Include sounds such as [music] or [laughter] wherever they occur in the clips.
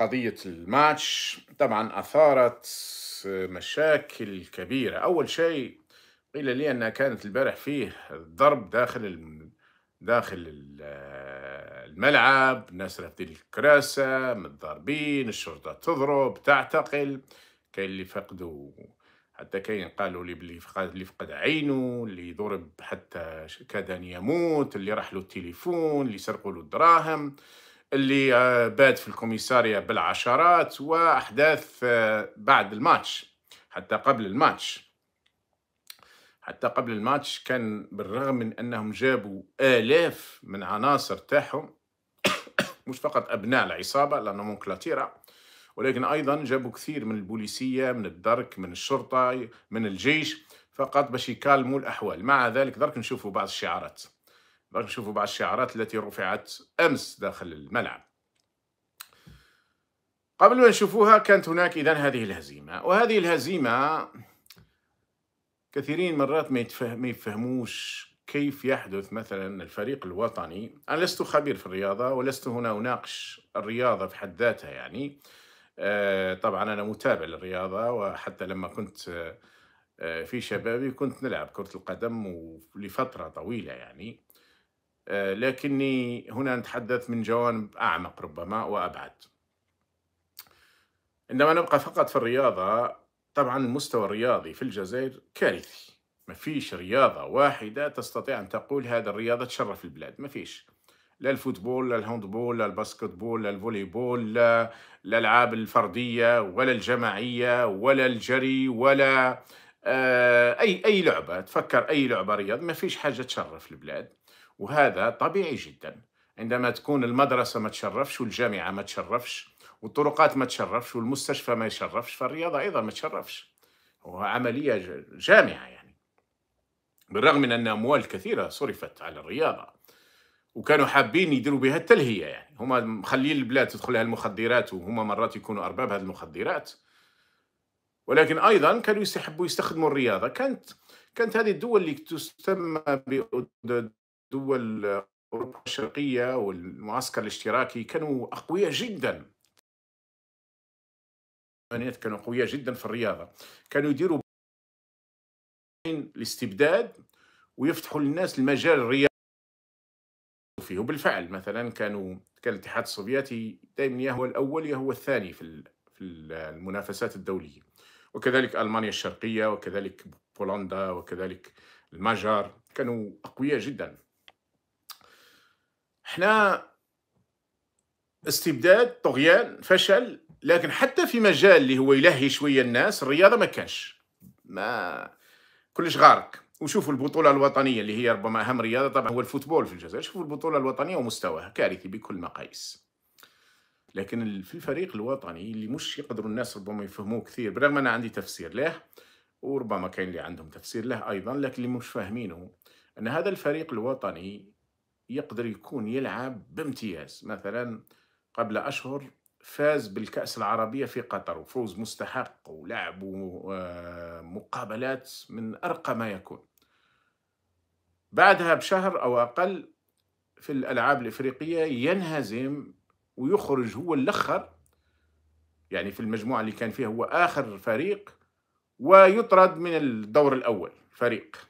قضية الماتش طبعا أثارت مشاكل كبيرة أول شيء قيل لي أنها كانت البارح فيه ضرب داخل داخل الملعب ناس رافدين الكراسة متضاربين الشرطة تضرب تعتقل كاين اللي فقدوا حتى كاين قالوا لي بلي فقد اللي فقد عينه اللي ضرب حتى كاد ان يموت اللي راح له التليفون اللي سرقوا له الدراهم اللي آه، بات في الكوميسارية بالعشرات وأحداث آه، بعد الماتش حتى قبل الماتش حتى قبل الماتش كان بالرغم من أنهم جابوا آلاف من عناصر تاعهم [coughs] مش فقط أبناء العصابة لأنه كلاتيرا ولكن أيضا جابوا كثير من البوليسية من الدرك من الشرطة من الجيش فقط باش يكالموا الأحوال مع ذلك درك نشوفوا بعض الشعارات نشوفوا بعض الشعارات التي رفعت أمس داخل الملعب قبل ما نشوفوها كانت هناك إذا هذه الهزيمة وهذه الهزيمة كثيرين مرات ما, يتفهم يفهموش كيف يحدث مثلا الفريق الوطني أنا لست خبير في الرياضة ولست هنا أناقش الرياضة في حد ذاتها يعني آه، طبعا أنا متابع للرياضة وحتى لما كنت آه، في شبابي كنت نلعب كرة القدم ولفترة طويلة يعني آه، لكني هنا نتحدث من جوانب أعمق ربما وأبعد عندما نبقى فقط في الرياضة طبعا المستوى الرياضي في الجزائر كارثي ما فيش رياضة واحدة تستطيع أن تقول هذا الرياضة تشرف البلاد ما فيش لا الفوتبول لا الهاندبول لا الباسكتبول لا الفوليبول لا الألعاب الفردية ولا الجماعية ولا الجري ولا آه، أي أي لعبة تفكر أي لعبة رياضية ما فيش حاجة تشرف البلاد وهذا طبيعي جدا عندما تكون المدرسة ما تشرفش والجامعة ما تشرفش والطرقات ما تشرفش والمستشفى ما يشرفش فالرياضة أيضا ما تشرفش وعملية جامعة يعني بالرغم من أن أموال كثيرة صرفت على الرياضة وكانوا حابين يديروا بها التلهية يعني هما مخليين البلاد تدخلها المخدرات وهما مرات يكونوا أرباب هذه المخدرات ولكن أيضا كانوا يستحبوا يستخدموا الرياضة كانت كانت هذه الدول اللي تسمى دول أوروبا الشرقية والمعسكر الاشتراكي كانوا أقوياء جدا كانوا قوية جدا في الرياضة كانوا يديروا الاستبداد ويفتحوا للناس المجال الرياضي فيه وبالفعل مثلا كانوا كان الاتحاد السوفيتي دائما يا هو الأول يا هو الثاني في في المنافسات الدولية وكذلك ألمانيا الشرقية وكذلك بولندا وكذلك المجر كانوا أقوياء جداً احنا استبداد طغيان فشل لكن حتى في مجال اللي هو يلهي شويه الناس الرياضه ما كانش ما كلش غارق وشوفوا البطوله الوطنيه اللي هي ربما اهم رياضه طبعا هو الفوتبول في الجزائر شوفوا البطوله الوطنيه ومستواها كارثي بكل المقاييس لكن في الفريق الوطني اللي مش يقدروا الناس ربما يفهموه كثير برغم انا عندي تفسير له وربما كاين اللي عندهم تفسير له ايضا لكن اللي مش فاهمينه ان هذا الفريق الوطني يقدر يكون يلعب بامتياز مثلا قبل أشهر فاز بالكأس العربية في قطر وفوز مستحق ولعب مقابلات من أرقى ما يكون بعدها بشهر أو أقل في الألعاب الإفريقية ينهزم ويخرج هو الأخر يعني في المجموعة اللي كان فيها هو آخر فريق ويطرد من الدور الأول فريق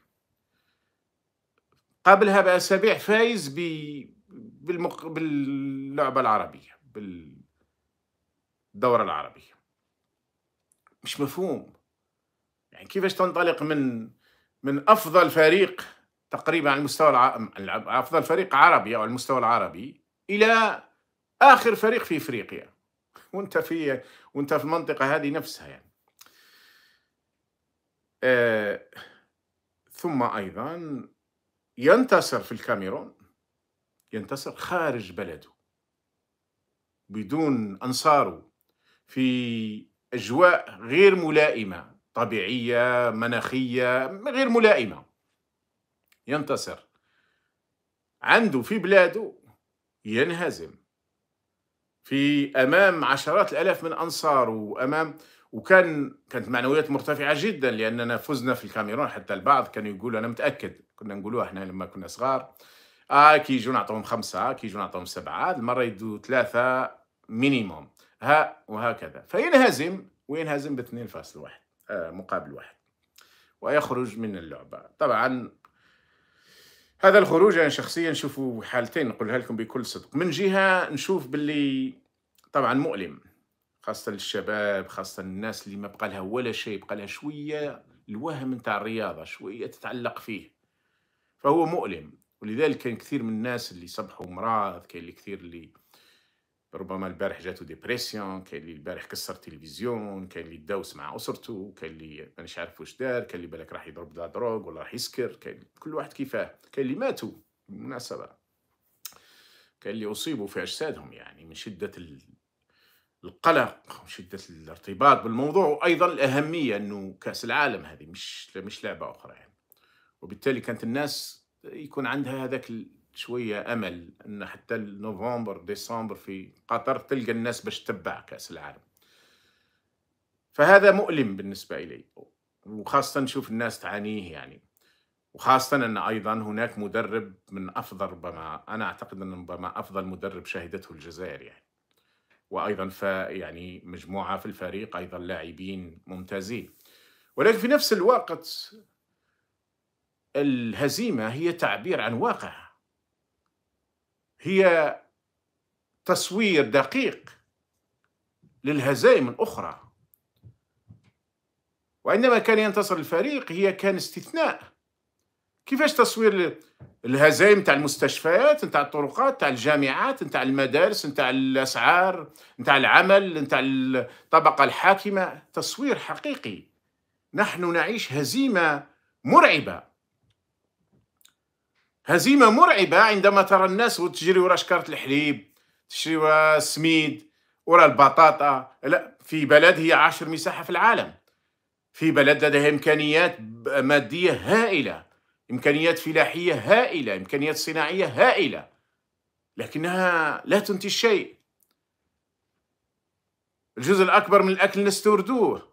قبلها باسابيع فايز ب... بالمق... باللعبه العربيه بالدوره العربيه مش مفهوم يعني كيفاش تنطلق من من افضل فريق تقريبا على المستوى الع... افضل فريق عربي او على المستوى العربي الى اخر فريق في افريقيا وانت في وانت في المنطقه هذه نفسها يعني آه... ثم ايضا ينتصر في الكاميرون ينتصر خارج بلده بدون أنصاره في أجواء غير ملائمة طبيعية مناخية غير ملائمة ينتصر عنده في بلاده ينهزم في أمام عشرات الألاف من أنصاره أمام وكان كانت معنويات مرتفعه جدا لاننا فزنا في الكاميرون حتى البعض كانوا يقولوا انا متاكد كنا نقولوها احنا لما كنا صغار اه كي يجوا نعطوهم خمسه كي يجوا نعطوهم سبعه المره يدوا ثلاثه مينيموم ها وهكذا فينهزم وينهزم ب 2.1 آه مقابل واحد ويخرج من اللعبه طبعا هذا الخروج انا يعني شخصيا نشوفه حالتين نقولها لكم بكل صدق من جهه نشوف باللي طبعا مؤلم خاصة للشباب خاصة الناس اللي ما بقى لها ولا شيء بقى لها شوية الوهم نتاع الرياضة شوية تتعلق فيه فهو مؤلم ولذلك كان كثير من الناس اللي صبحوا مراض كاين اللي كثير اللي ربما البارح جاتو ديبرسيون كاين اللي البارح كسر تلفزيون كاين اللي داوس مع اسرته كاين اللي مانيش عارف واش دار كاين اللي بالك راح يضرب دا دروغ ولا راح يسكر كاين كل واحد كيفاه كاين اللي ماتوا بالمناسبه كاين اللي اصيبوا في اجسادهم يعني من شده القلق وشده الارتباط بالموضوع وايضا الاهميه انه كاس العالم هذه مش مش لعبه اخرى يعني وبالتالي كانت الناس يكون عندها هذاك شويه امل ان حتى نوفمبر ديسمبر في قطر تلقى الناس باش تتبع كاس العالم فهذا مؤلم بالنسبه الي وخاصه نشوف الناس تعانيه يعني وخاصة أن أيضا هناك مدرب من أفضل ربما أنا أعتقد أن ربما أفضل مدرب شهدته الجزائر يعني وايضا يعني مجموعه في الفريق ايضا لاعبين ممتازين ولكن في نفس الوقت الهزيمه هي تعبير عن واقع هي تصوير دقيق للهزائم الاخرى وعندما كان ينتصر الفريق هي كان استثناء كيفاش تصوير الهزايم تاع المستشفيات نتاع الطرقات تاع الجامعات نتاع المدارس نتاع الاسعار نتاع العمل نتاع الطبقه الحاكمه تصوير حقيقي نحن نعيش هزيمه مرعبه هزيمه مرعبه عندما ترى الناس وتجري وراء شكاره الحليب تشري وراء السميد وراء البطاطا لا في بلد هي عاشر مساحه في العالم في بلد لديها امكانيات ماديه هائله إمكانيات فلاحية هائلة إمكانيات صناعية هائلة لكنها لا تنتج شيء الجزء الأكبر من الأكل نستوردوه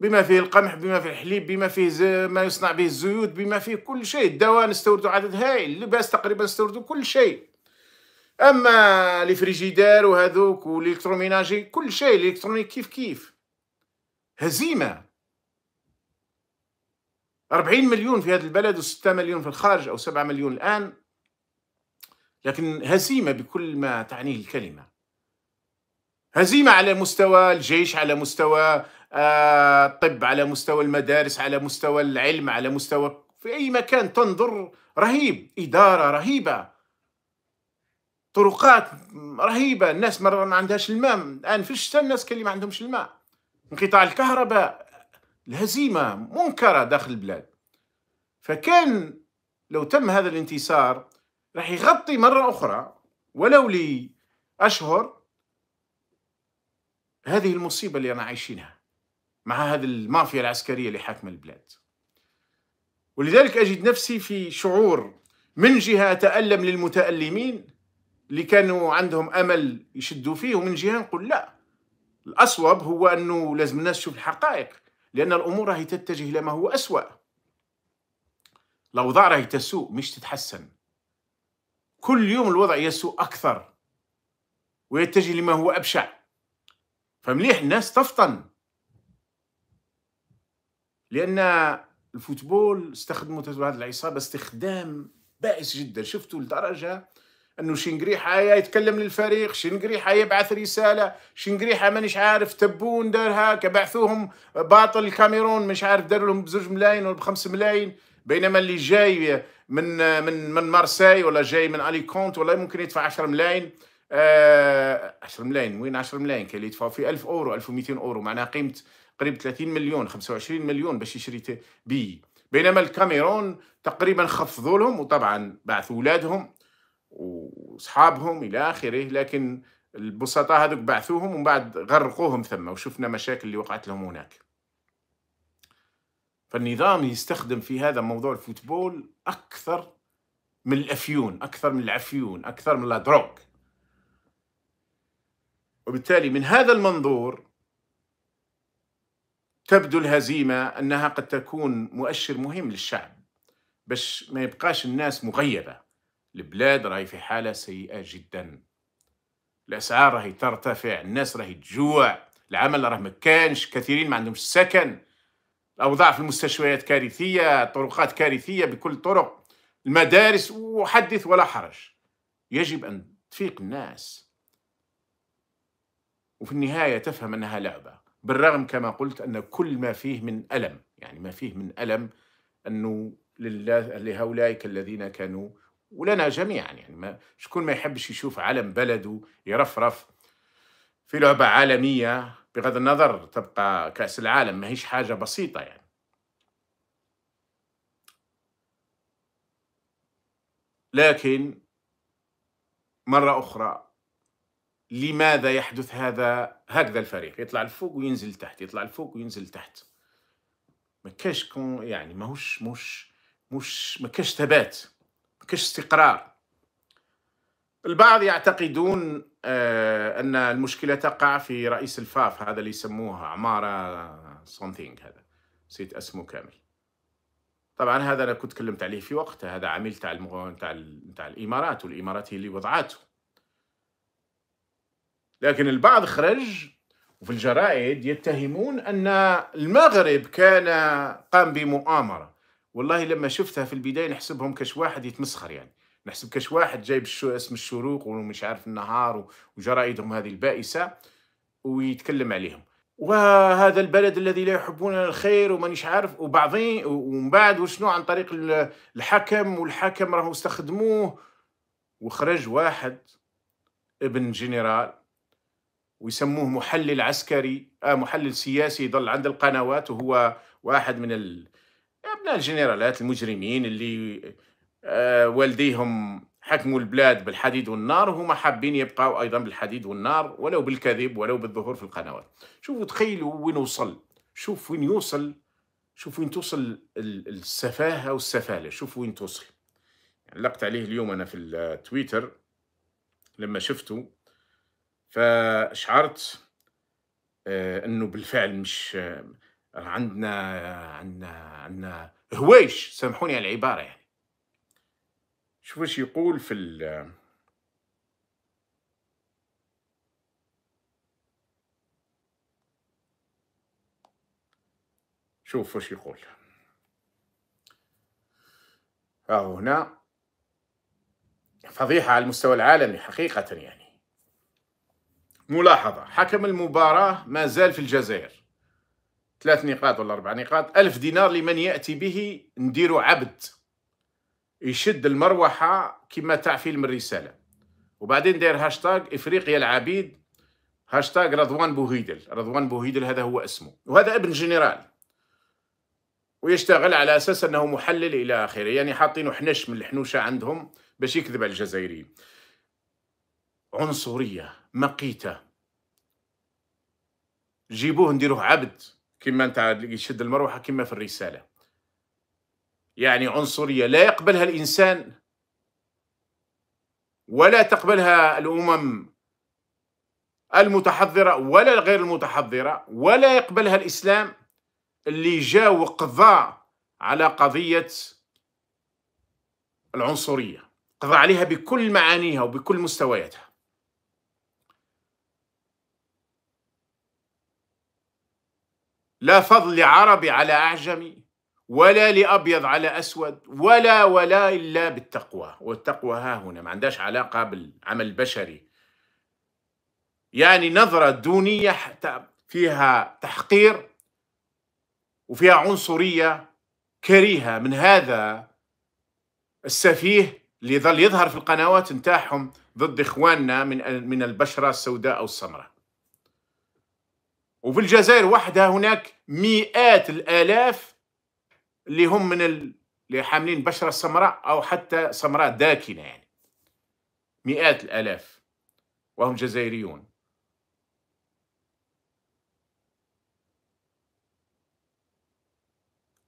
بما فيه القمح بما فيه الحليب بما فيه ما يصنع به الزيوت بما فيه كل شيء الدواء نستوردوا عدد هائل اللباس تقريبا نستوردوا كل شيء اما الفريجيدار وهذوك والالكتروميناجي كل شيء الإلكتروني كيف كيف هزيمه 40 مليون في هذا البلد و6 مليون في الخارج أو 7 مليون الآن لكن هزيمة بكل ما تعنيه الكلمة هزيمة على مستوى الجيش على مستوى آه، الطب على مستوى المدارس على مستوى العلم على مستوى في أي مكان تنظر رهيب إدارة رهيبة طرقات رهيبة الناس مرة ما عندهاش الماء الآن في الشتاء الناس كلي ما عندهمش الماء انقطاع الكهرباء الهزيمة منكرة داخل البلاد فكان لو تم هذا الانتصار راح يغطي مرة أخرى ولو لأشهر هذه المصيبة اللي أنا عايشينها مع هذه المافيا العسكرية اللي حاكمة البلاد ولذلك أجد نفسي في شعور من جهة أتألم للمتألمين اللي كانوا عندهم أمل يشدوا فيه ومن جهة نقول لا الأصوب هو أنه لازم الناس تشوف الحقائق لأن الأمور راهي تتجه إلى ما هو أسوأ الأوضاع راهي تسوء مش تتحسن كل يوم الوضع يسوء أكثر ويتجه لما هو أبشع فمليح الناس تفطن لأن الفوتبول استخدموا هذه العصابة استخدام بائس جدا شفتوا لدرجة انه شنقريحه يتكلم للفريق شنقريحه يبعث رساله شنقريحه مانيش عارف تبون دارها كبعثوهم باطل الكاميرون مش عارف دار لهم بزوج ملايين ولا بخمس ملايين بينما اللي جاي من من من مارساي ولا جاي من اليكونت ولا ممكن يدفع 10 ملايين آه 10 ملايين وين 10 ملايين كاين اللي يدفعوا في 1000 اورو 1200 اورو معناها قيمه قريب 30 مليون 25 مليون باش يشري بي بينما الكاميرون تقريبا خفضوا لهم وطبعا بعثوا اولادهم واصحابهم الى اخره لكن البسطاء هذوك بعثوهم ومن بعد غرقوهم ثم وشفنا مشاكل اللي وقعت لهم هناك فالنظام يستخدم في هذا موضوع الفوتبول اكثر من الافيون اكثر من العفيون اكثر من الادروك وبالتالي من هذا المنظور تبدو الهزيمه انها قد تكون مؤشر مهم للشعب باش ما يبقاش الناس مغيبه البلاد راهي في حالة سيئة جدا الأسعار راهي ترتفع الناس راهي تجوع العمل راه ما كانش كثيرين ما عندهمش سكن الأوضاع في المستشفيات كارثية الطرقات كارثية بكل الطرق المدارس وحدث ولا حرج يجب أن تفيق الناس وفي النهاية تفهم أنها لعبة بالرغم كما قلت أن كل ما فيه من ألم يعني ما فيه من ألم أنه لله لهؤلاء الذين كانوا ولنا جميعا يعني ما شكون ما يحبش يشوف علم بلده يرفرف في لعبة عالمية بغض النظر تبقى كأس العالم ماهيش حاجة بسيطة يعني لكن مرة أخرى لماذا يحدث هذا هكذا الفريق يطلع لفوق وينزل تحت يطلع لفوق وينزل تحت ما كاش يعني ماهوش مش مش ما كاش ثبات كش استقرار البعض يعتقدون آه، أن المشكلة تقع في رئيس الفاف هذا اللي يسموه عمارة سونثينغ هذا نسيت اسمه كامل طبعا هذا انا كنت تكلمت عليه في وقته هذا عميل تاع المغ... تاع تاع الامارات والامارات هي اللي وضعته لكن البعض خرج وفي الجرائد يتهمون ان المغرب كان قام بمؤامره والله لما شفتها في البدايه نحسبهم كاش واحد يتمسخر يعني نحسب كاش واحد جايب اسم الشروق ومش عارف النهار وجرائدهم هذه البائسه ويتكلم عليهم وهذا البلد الذي لا يحبون الخير ومانيش عارف وبعضين ومن بعد وشنو عن طريق الحكم والحكم راهو استخدموه وخرج واحد ابن جنرال ويسموه محلل عسكري آه محلل سياسي يضل عند القنوات وهو واحد من ال... لا الجنرالات المجرمين اللي آه والديهم حكموا البلاد بالحديد والنار وهما حابين يبقاو ايضا بالحديد والنار ولو بالكذب ولو بالظهور في القنوات شوفوا تخيلوا وين وصل شوف وين يوصل شوف وين توصل السفاهه والسفاله شوف وين توصل علقت يعني عليه اليوم انا في التويتر لما شفته فشعرت آه، انه بالفعل مش عندنا عندنا عندنا هويش سامحوني على العباره يعني شوف ايش يقول في ال شوف وش يقول ها هنا فضيحة على المستوى العالمي حقيقة يعني ملاحظة حكم المباراة ما زال في الجزائر ثلاث نقاط ولا اربع نقاط ألف دينار لمن يأتي به نديرو عبد يشد المروحة كما تاع فيلم الرسالة وبعدين داير هاشتاج إفريقيا العبيد هاشتاج رضوان بوهيدل رضوان بوهيدل هذا هو اسمه وهذا ابن جنرال ويشتغل على اساس انه محلل الى اخره يعني حاطينه حنش من الحنوشه عندهم باش يكذب على الجزائريين عنصريه مقيته جيبوه نديروه عبد كما انت يشد المروحه كما في الرساله يعني عنصريه لا يقبلها الانسان ولا تقبلها الامم المتحضره ولا غير المتحضره ولا يقبلها الاسلام اللي جاء وقضى على قضيه العنصريه قضى عليها بكل معانيها وبكل مستوياتها لا فضل لعربي على أعجمي ولا لأبيض على أسود ولا ولا إلا بالتقوى والتقوى ها هنا ما عندهاش علاقة بالعمل البشري يعني نظرة دونية فيها تحقير وفيها عنصرية كريهة من هذا السفيه اللي ظل يظهر في القنوات نتاعهم ضد إخواننا من من البشرة السوداء أو السمراء وفي الجزائر وحدها هناك مئات الآلاف اللي هم من اللي حاملين بشرة سمراء أو حتى سمراء داكنة يعني مئات الآلاف وهم جزائريون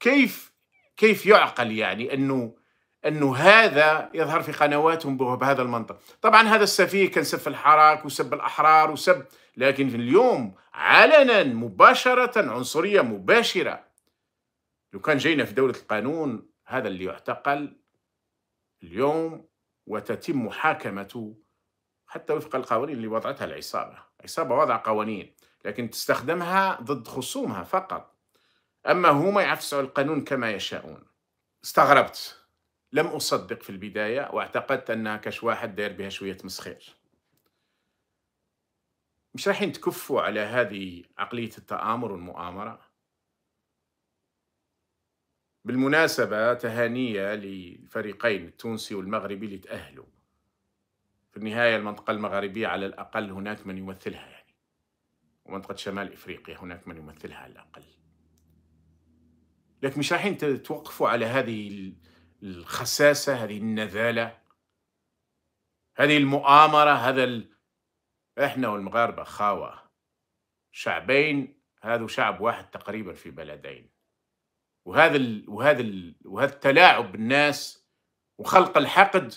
كيف كيف يعقل يعني انه انه هذا يظهر في قنواتهم بهذا المنطق طبعا هذا السفيه كان سب الحراك وسب الاحرار وسب لكن اليوم علنا مباشرة عنصرية مباشرة لو كان جينا في دولة القانون هذا اللي يعتقل اليوم وتتم محاكمته حتى وفق القوانين اللي وضعتها العصابة عصابة وضع قوانين لكن تستخدمها ضد خصومها فقط أما هما يعفسوا القانون كما يشاءون استغربت لم أصدق في البداية واعتقدت أنها كش واحد داير بها شوية مسخير مش رايحين تكفوا على هذه عقلية التآمر والمؤامرة بالمناسبة تهانية للفريقين التونسي والمغربي اللي تأهلوا في النهاية المنطقة المغربية على الأقل هناك من يمثلها يعني ومنطقة شمال إفريقيا هناك من يمثلها على الأقل لكن مش رايحين توقفوا على هذه الخساسة هذه النذالة هذه المؤامرة هذا احنا والمغاربة خاوة شعبين هذا شعب واحد تقريبا في بلدين وهذا الـ وهذا الـ وهذا التلاعب بالناس وخلق الحقد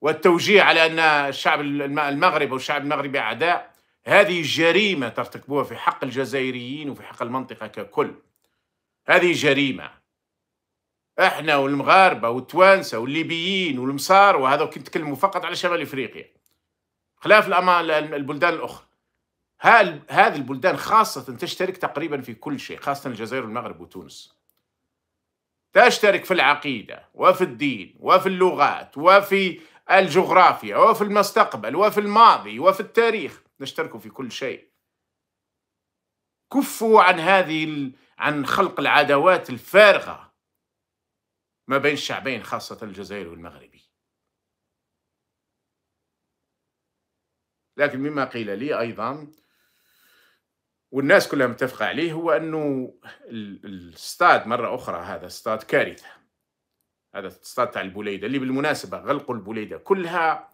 والتوجيه على ان الشعب المغرب والشعب المغربي اعداء هذه جريمه ترتكبوها في حق الجزائريين وفي حق المنطقه ككل هذه جريمه احنا والمغاربه والتوانسه والليبيين والمصار وهذا كنت تكلموا فقط على شمال افريقيا خلاف البلدان الأخرى هذه البلدان خاصة تشترك تقريبا في كل شيء خاصة الجزائر والمغرب وتونس تشترك في العقيدة وفي الدين وفي اللغات وفي الجغرافيا وفي المستقبل وفي الماضي وفي التاريخ نشترك في كل شيء كفوا عن هذه عن خلق العداوات الفارغة ما بين الشعبين خاصة الجزائر والمغربي لكن مما قيل لي أيضا والناس كلها متفقة عليه هو أنه الاستاد مرة أخرى هذا استاد كارثة هذا الاستاد تاع البوليدة اللي بالمناسبة غلقوا البوليدة كلها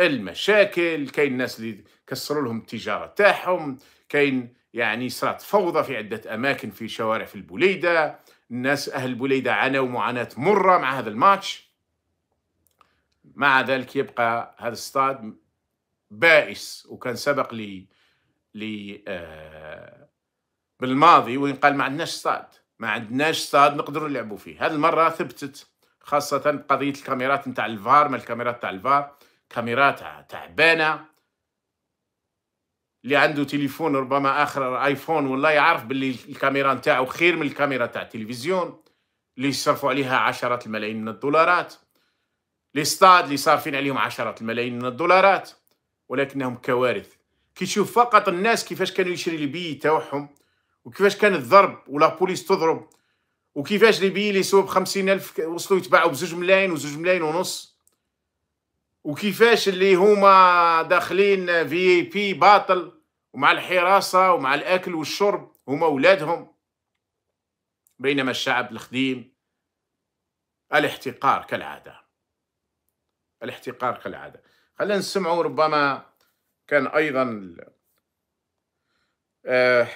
المشاكل كاين الناس اللي كسروا لهم التجارة تاعهم كاين يعني صارت فوضى في عدة أماكن في شوارع في البوليدة الناس أهل البوليدة عانوا معاناة مرة مع هذا الماتش مع ذلك يبقى هذا الاستاد بائس وكان سبق لي لي آه بالماضي وين قال ما عندناش صاد ما عندناش صاد نقدروا نلعبوا فيه هذه المره ثبتت خاصه قضيه الكاميرات نتاع الفار ما الكاميرات تاع الفار كاميرات تعبانه اللي عنده تليفون ربما اخر ايفون ولا يعرف باللي الكاميرا نتاعو خير من الكاميرا تاع التلفزيون اللي يصرفوا عليها عشرات الملايين من الدولارات لي ستاد اللي صارفين عليهم عشرات الملايين من الدولارات ولكنهم كوارث كيشوف فقط الناس كيفاش كانوا يشري ليبي تاعهم وكيفاش كان الضرب ولا بوليس تضرب وكيفاش لي بي اللي سوا بخمسين ألف وصلوا يتباعوا بزوج ملاين وزوج ملاين ونص وكيفاش اللي هما داخلين في اي بي باطل ومع الحراسة ومع الأكل والشرب هما ولادهم بينما الشعب الخديم الاحتقار كالعادة الاحتقار كالعادة خلينا نسمعوا ربما كان أيضا آه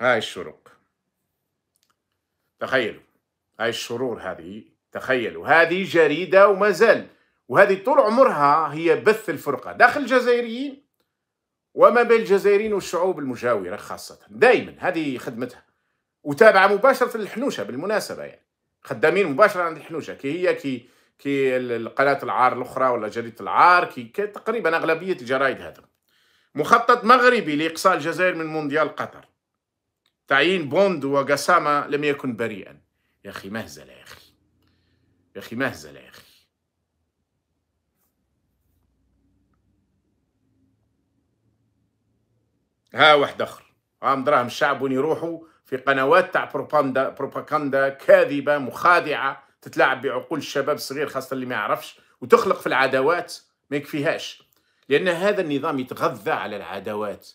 هاي الشروق تخيلوا هاي الشرور هذه تخيلوا هذه جريدة وما زال وهذه طول عمرها هي بث الفرقة داخل الجزائريين وما بين الجزائريين والشعوب المجاورة خاصة دائما هذه خدمتها وتابعة مباشرة للحنوشة بالمناسبة يعني خدامين مباشره عند الحنوشه كي هي كي كي القناه العار الاخرى ولا جريده العار كي, كي تقريبا اغلبيه الجرايد هذا مخطط مغربي لاقصاء الجزائر من مونديال قطر تعيين بوند وقسامه لم يكن بريئا يا اخي مهزله يا اخي يا اخي مهزله يا اخي ها واحد اخر هم دراهم الشعب وين يروحوا في قنوات تاع بروباغندا بروباكاندا كاذبه مخادعه تتلاعب بعقول الشباب الصغير خاصه اللي ما يعرفش وتخلق في العداوات ما يكفيهاش لان هذا النظام يتغذى على العداوات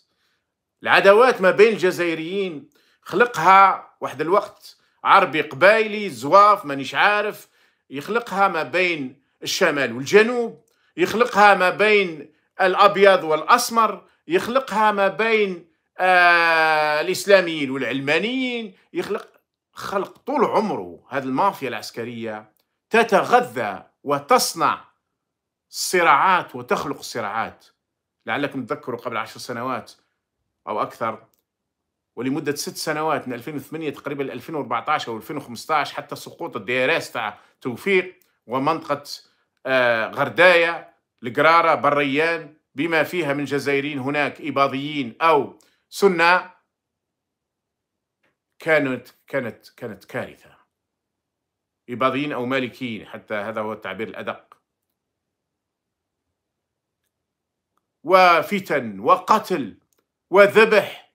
العداوات ما بين الجزائريين خلقها واحد الوقت عربي قبايلي زواف مانيش عارف يخلقها ما بين الشمال والجنوب يخلقها ما بين الابيض والاسمر يخلقها ما بين آه، الاسلاميين والعلمانيين يخلق خلق طول عمره هذه المافيا العسكريه تتغذى وتصنع الصراعات وتخلق الصراعات لعلكم تذكروا قبل عشر سنوات او اكثر ولمده ست سنوات من 2008 تقريبا ل 2014 او 2015 حتى سقوط الدي تاع توفيق ومنطقه آه غردايه القراره بريان بما فيها من جزائريين هناك اباضيين او سنة كانت كانت كانت كارثة إباضيين أو مالكيين حتى هذا هو التعبير الأدق وفتن وقتل وذبح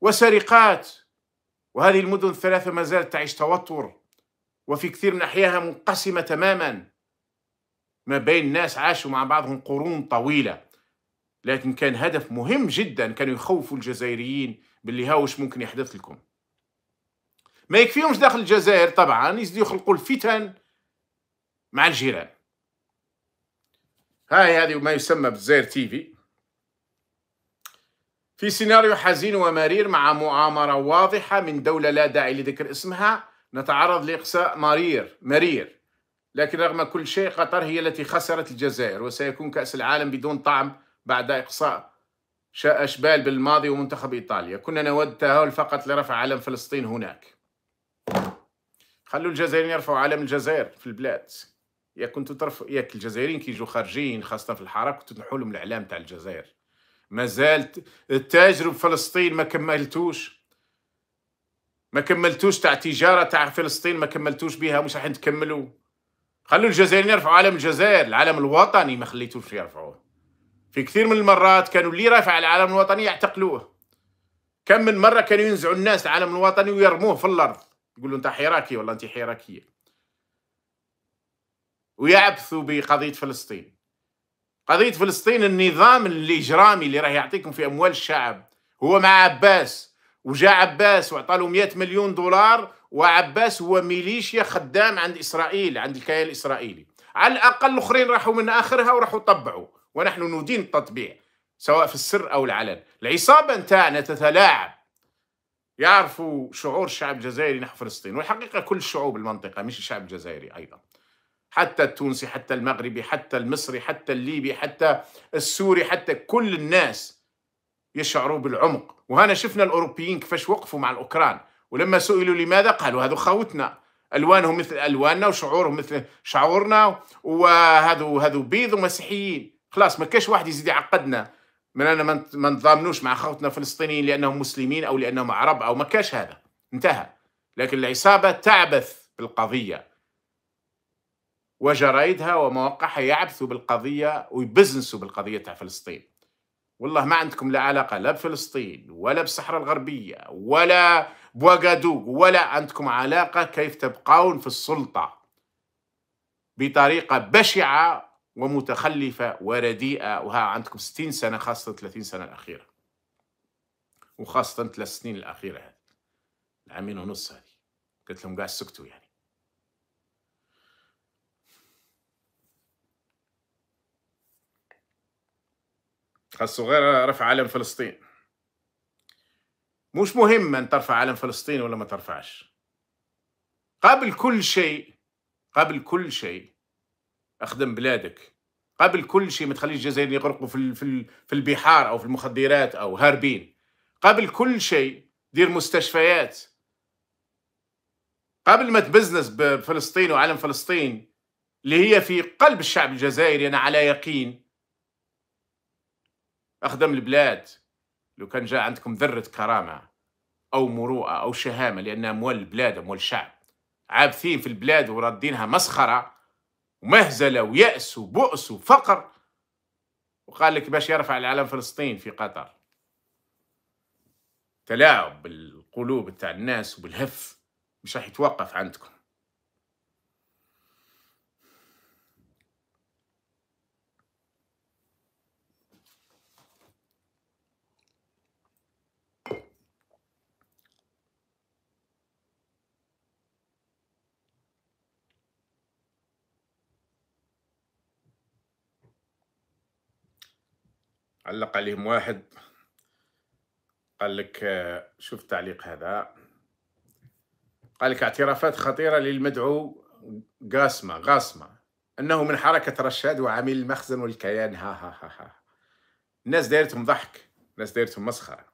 وسرقات وهذه المدن الثلاثة ما زالت تعيش توتر وفي كثير من أحياها منقسمة تماما ما بين ناس عاشوا مع بعضهم قرون طويلة لكن كان هدف مهم جدا كانوا يخوفوا الجزائريين باللي هاوش ممكن يحدث لكم ما يكفيهمش داخل الجزائر طبعا يزيدوا يخلقوا الفتن مع الجيران هاي هذه ما يسمى بالزير تيفي في سيناريو حزين ومرير مع مؤامرة واضحة من دولة لا داعي لذكر اسمها نتعرض لإقصاء مرير مرير لكن رغم كل شيء قطر هي التي خسرت الجزائر وسيكون كأس العالم بدون طعم بعد إقصاء أشبال بالماضي ومنتخب إيطاليا كنا نود التأهل فقط لرفع علم فلسطين هناك خلوا الجزائريين يرفعوا علم الجزائر في البلاد يا كنتو ترف ياك الجزائريين كيجوا خارجين خاصه في الحارة كنتو تنحوا لهم الاعلام تاع الجزائر مازال التاجر بفلسطين ما كملتوش ما كملتوش تاع تجاره تاع فلسطين ما كملتوش بها مش راح تكملوا خلوا الجزائريين يرفعوا علم الجزائر العلم الوطني ما خليتوش يرفعوه في كثير من المرات كانوا اللي رافع العلم الوطني يعتقلوه كم من مره كانوا ينزعوا الناس العلم الوطني ويرموه في الارض يقولوا انت حراكي ولا انت حراكيه ويعبثوا بقضيه فلسطين قضيه فلسطين النظام الاجرامي اللي راه يعطيكم في اموال الشعب هو مع عباس وجا عباس وعطى له 100 مليون دولار وعباس هو ميليشيا خدام عند اسرائيل عند الكيان الاسرائيلي على الاقل الاخرين راحوا من اخرها وراحوا طبعوا ونحن ندين التطبيع سواء في السر أو العلن العصابة نتاعنا تتلاعب يعرفوا شعور الشعب الجزائري نحو فلسطين والحقيقة كل شعوب المنطقة مش الشعب الجزائري أيضا حتى التونسي حتى المغربي حتى المصري حتى الليبي حتى السوري حتى كل الناس يشعروا بالعمق وهنا شفنا الأوروبيين كيفاش وقفوا مع الأوكران ولما سئلوا لماذا قالوا هذو خوتنا ألوانهم مثل ألواننا وشعورهم مثل شعورنا وهذو هذو بيض ومسيحيين خلاص ما كاش واحد يزيد يعقدنا من انا ما نتضامنوش مع خوتنا الفلسطينيين لانهم مسلمين او لانهم عرب او ما كاش هذا انتهى لكن العصابه تعبث بالقضيه وجرايدها ومواقعها يعبثوا بالقضيه ويبزنسوا بالقضيه تاع فلسطين والله ما عندكم لا علاقه لا بفلسطين ولا بالصحراء الغربيه ولا بواغادوغ ولا عندكم علاقه كيف تبقون في السلطه بطريقه بشعه ومتخلفة ورديئة وها عندكم 60 سنة خاصة 30 سنة الأخيرة وخاصة ثلاث سنين الأخيرة هذه العامين ونص هذه قلت لهم قاعد سكتوا يعني خاصة غير رفع علم فلسطين مش مهم أن ترفع علم فلسطين ولا ما ترفعش قبل كل شيء قبل كل شيء اخدم بلادك قبل كل شيء ما تخليش الجزائريين يغرقوا في في في البحار او في المخدرات او هاربين قبل كل شيء دير مستشفيات قبل ما تبزنس بفلسطين وعلم فلسطين اللي هي في قلب الشعب الجزائري انا على يقين اخدم البلاد لو كان جاء عندكم ذره كرامه او مروءه او شهامه لان اموال البلاد اموال الشعب عابثين في البلاد ورادينها مسخره ومهزلة ويأس وبؤس وفقر وقال لك باش يرفع العلم فلسطين في قطر تلاعب بالقلوب تاع الناس وبالهف مش راح يتوقف عندكم علق عليهم واحد قال لك آه، شوف التعليق هذا قال لك اعترافات خطيرة للمدعو قاسمة غاسمة أنه من حركة رشاد وعميل المخزن والكيان ها ها ها ها الناس دايرتهم ضحك الناس دايرتهم مسخرة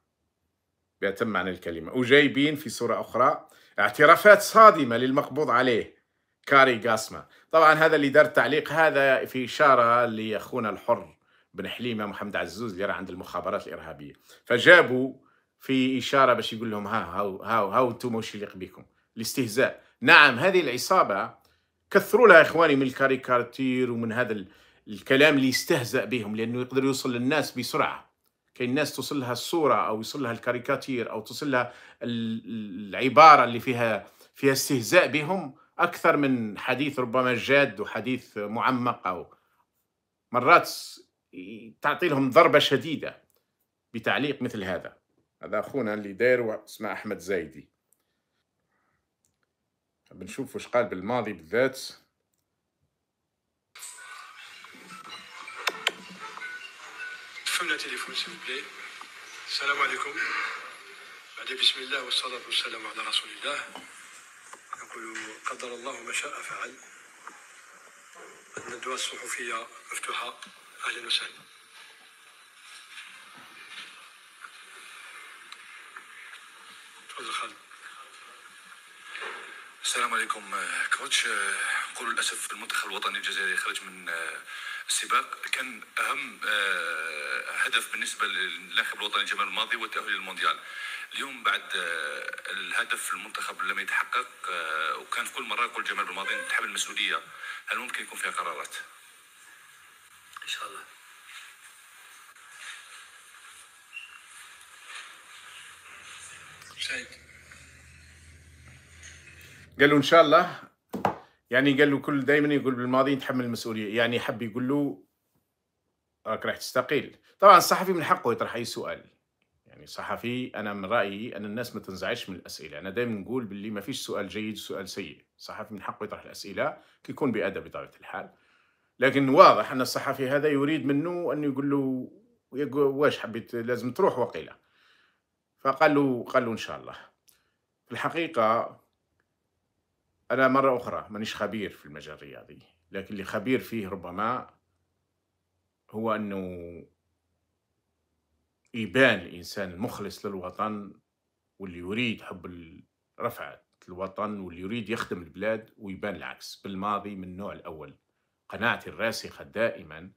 بأتم معنى الكلمة وجايبين في صورة أخرى اعترافات صادمة للمقبوض عليه كاري قاسمة طبعا هذا اللي دار التعليق هذا في إشارة لأخونا الحر بن حليمه محمد عزوز اللي راه عند المخابرات الارهابيه فجابوا في اشاره باش يقول لهم ها هاو هاو هاو انتم واش يليق بكم الاستهزاء نعم هذه العصابه كثروا لها اخواني من الكاريكاتير ومن هذا الكلام اللي يستهزأ بهم لانه يقدر يوصل للناس بسرعه كاين الناس توصل لها الصوره او يوصل لها الكاريكاتير او توصل لها العباره اللي فيها فيها استهزاء بهم اكثر من حديث ربما جاد وحديث معمق او مرات تعطي لهم ضربه شديده بتعليق مثل هذا هذا اخونا اللي داير اسمه احمد زايدي بنشوف واش قال بالماضي بالذات فهمنا تليفون سي السلام عليكم بعد بسم الله والصلاة والسلام على رسول الله نقول قدر الله ما شاء فعل أن الندوة الصحفية مفتوحة أهلا وسهلا تفضل خالد السلام عليكم آه، كوتش آه، نقول للاسف المنتخب الوطني الجزائري خرج من آه، السباق كان اهم هدف بالنسبه للناخب الوطني جمال الماضي هو للمونديال اليوم بعد الهدف المنتخب لم يتحقق وكان في كل مره كل جمال الماضي تحمل المسؤوليه هل ممكن يكون فيها قرارات؟ ان شاء الله شايف قال له ان شاء الله يعني قال له كل دائما يقول بالماضي نتحمل المسؤوليه يعني حب يقول له راك راح تستقيل طبعا الصحفي من حقه يطرح اي سؤال يعني صحفي انا من رايي ان الناس ما تنزعجش من الاسئله انا دائما نقول باللي ما فيش سؤال جيد وسؤال سيء الصحفي من حقه يطرح الاسئله كيكون بادب بطبيعه الحال لكن واضح ان الصحفي هذا يريد منه ان يقول له واش حبيت لازم تروح وقيله فقال له قال له ان شاء الله في الحقيقه انا مره اخرى مانيش خبير في المجال الرياضي لكن اللي خبير فيه ربما هو انه يبان الانسان المخلص للوطن واللي يريد حب رفعه الوطن واللي يريد يخدم البلاد ويبان العكس بالماضي من النوع الاول قناعتي الراسخة دائما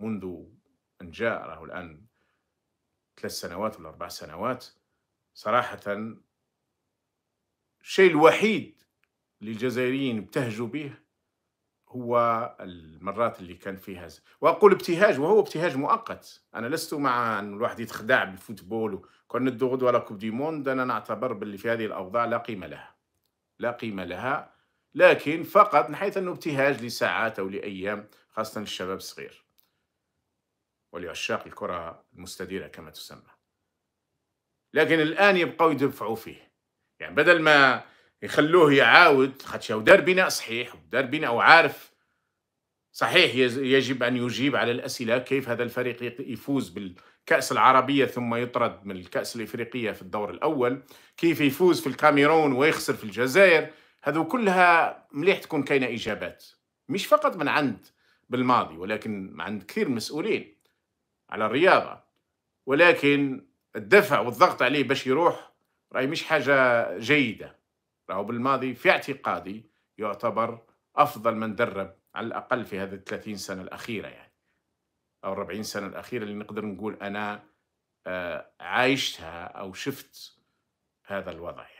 منذ أن جاء راه الآن ثلاث سنوات ولا أربع سنوات صراحة الشيء الوحيد اللي الجزائريين ابتهجوا به هو المرات اللي كان فيها ز... واقول ابتهاج وهو ابتهاج مؤقت انا لست مع ان الواحد يتخدع بالفوتبول وكون ندو غدوه على كوب دي موند انا نعتبر باللي في هذه الاوضاع لا قيمه لها لا قيمه لها لكن فقط من حيث أنه ابتهاج لساعات أو لأيام خاصة للشباب الصغير ولعشاق الكرة المستديرة كما تسمى لكن الآن يبقوا يدفعوا فيه يعني بدل ما يخلوه يعاود خدش هو دار بناء صحيح ودار بناء وعارف صحيح يجب أن يجيب على الأسئلة كيف هذا الفريق يفوز بالكأس العربية ثم يطرد من الكأس الإفريقية في الدور الأول كيف يفوز في الكاميرون ويخسر في الجزائر هذو كلها مليح تكون كاينه اجابات مش فقط من عند بالماضي ولكن عند كثير مسؤولين على الرياضه ولكن الدفع والضغط عليه باش يروح راهي مش حاجه جيده راهو بالماضي في اعتقادي يعتبر افضل من درب على الاقل في هذه 30 سنه الاخيره يعني او 40 سنه الاخيره اللي نقدر نقول انا آه، عايشتها او شفت هذا الوضع